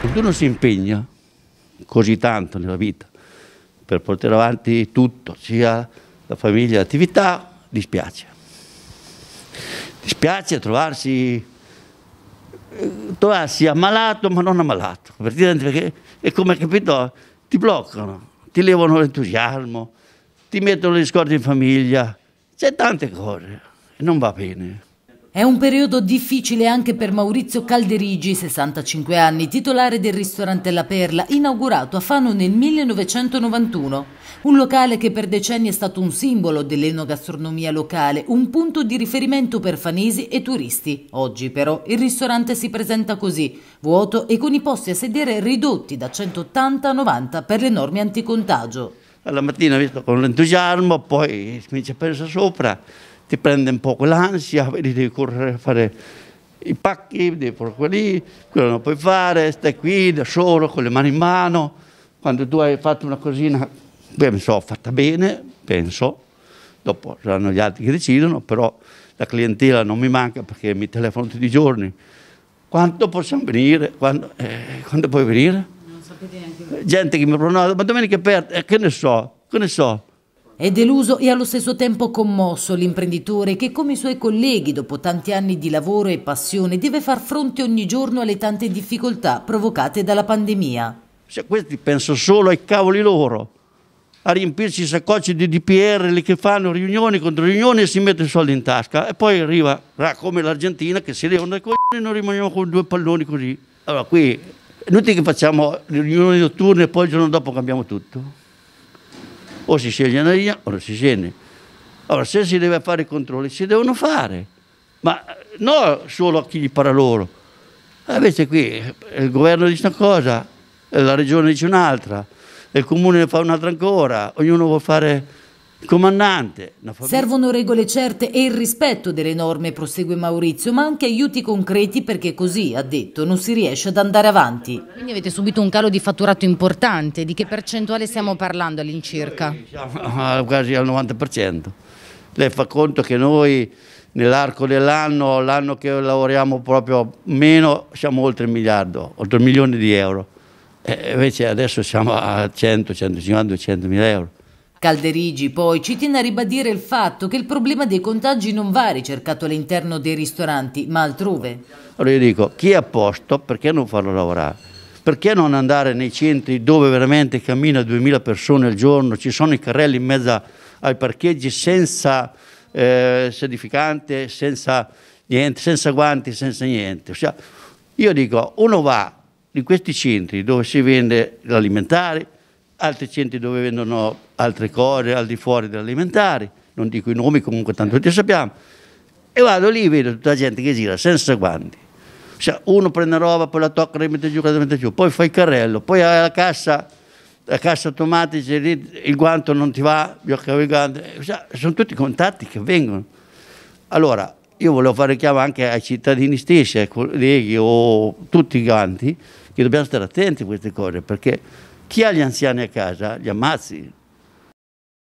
Quando uno si impegna così tanto nella vita per portare avanti tutto, sia la famiglia, l'attività, dispiace. Dispiace trovarsi, eh, trovarsi ammalato ma non ammalato, perché è come capito, ti bloccano, ti levano l'entusiasmo, ti mettono le scorte in famiglia, c'è tante cose e non va bene. È un periodo difficile anche per Maurizio Calderigi, 65 anni, titolare del ristorante La Perla, inaugurato a Fano nel 1991. Un locale che per decenni è stato un simbolo dell'enogastronomia locale, un punto di riferimento per fanesi e turisti. Oggi però il ristorante si presenta così, vuoto e con i posti a sedere ridotti da 180 a 90 per le norme anticontagio alla mattina visto con l'entusiasmo, poi comincia a pensare sopra, ti prende un po' quell'ansia, vedi devi correre a fare i pacchi, devi fare quelli, quello non puoi fare, stai qui da solo con le mani in mano, quando tu hai fatto una cosina, penso, fatta bene, penso, dopo saranno gli altri che decidono, però la clientela non mi manca perché mi telefono tutti i giorni. Quando possiamo venire? Quando, eh, quando puoi venire? gente che mi pronunzia, ma domenica è aperta, eh, che ne so, che ne so. È deluso e allo stesso tempo commosso l'imprenditore che come i suoi colleghi dopo tanti anni di lavoro e passione deve far fronte ogni giorno alle tante difficoltà provocate dalla pandemia. Se questi pensano solo ai cavoli loro, a riempirci i saccocci di DPR le che fanno riunioni contro riunioni e si mette i soldi in tasca e poi arriva come l'Argentina che si levano dai coglioni e noi rimaniamo con due palloni così. Allora qui inutile che facciamo riunioni notturne e poi il giorno dopo cambiamo tutto. O si sceglie una linea o non si sceglie. Allora, se si deve fare i controlli, si devono fare, ma eh, non solo a chi gli parla loro. Eh, invece qui eh, il governo dice una cosa, la regione dice un'altra, il comune ne fa un'altra ancora, ognuno vuole fare Comandante, servono regole certe e il rispetto delle norme, prosegue Maurizio, ma anche aiuti concreti perché così, ha detto, non si riesce ad andare avanti. Quindi avete subito un calo di fatturato importante, di che percentuale stiamo parlando all'incirca? Eh, siamo eh, quasi al 90%. Lei fa conto che noi nell'arco dell'anno, l'anno che lavoriamo proprio meno, siamo oltre un miliardo, oltre un milione di euro. E eh, invece adesso siamo a 100, 150, 200 mila euro. Calderigi poi ci tiene a ribadire il fatto che il problema dei contagi non va ricercato all'interno dei ristoranti, ma altrove. Allora io dico, chi è a posto perché non farlo lavorare? Perché non andare nei centri dove veramente cammina 2000 persone al giorno, ci sono i carrelli in mezzo ai parcheggi senza eh, sedificante, senza niente, senza guanti, senza niente. Cioè, io dico, uno va in questi centri dove si vende l'alimentare, altri centri dove vendono altre cose al di fuori degli alimentari, non dico i nomi, comunque tanto tutti sappiamo. E vado lì, e vedo tutta la gente che gira senza guanti. Cioè, uno prende roba, poi la tocca, la mette giù, la mette giù, poi fa il carrello, poi la cassa, la cassa automatica, il guanto non ti va, io cavo il guanto. Cioè, sono tutti contatti che vengono. Allora, io volevo fare chiamo anche ai cittadini stessi, ai colleghi ecco, o tutti quanti, che dobbiamo stare attenti a queste cose, perché chi ha gli anziani a casa? Li ammazzi.